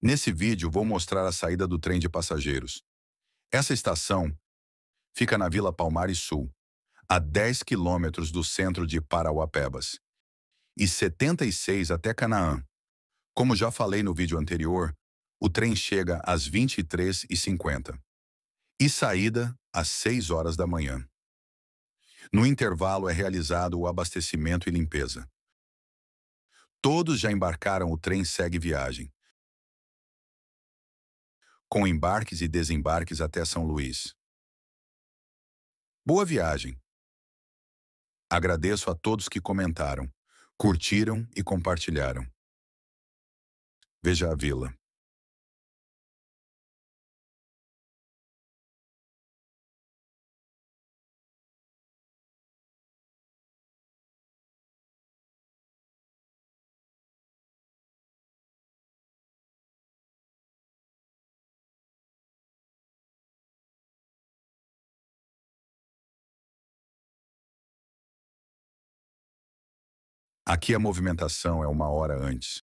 Nesse vídeo vou mostrar a saída do trem de passageiros. Essa estação fica na Vila Palmares Sul, a 10 quilômetros do centro de Parauapebas, e 76 até Canaã. Como já falei no vídeo anterior, o trem chega às 23h50 e saída às 6 horas da manhã. No intervalo é realizado o abastecimento e limpeza. Todos já embarcaram, o trem segue viagem com embarques e desembarques até São Luís. Boa viagem! Agradeço a todos que comentaram, curtiram e compartilharam. Veja a vila. Aqui a movimentação é uma hora antes.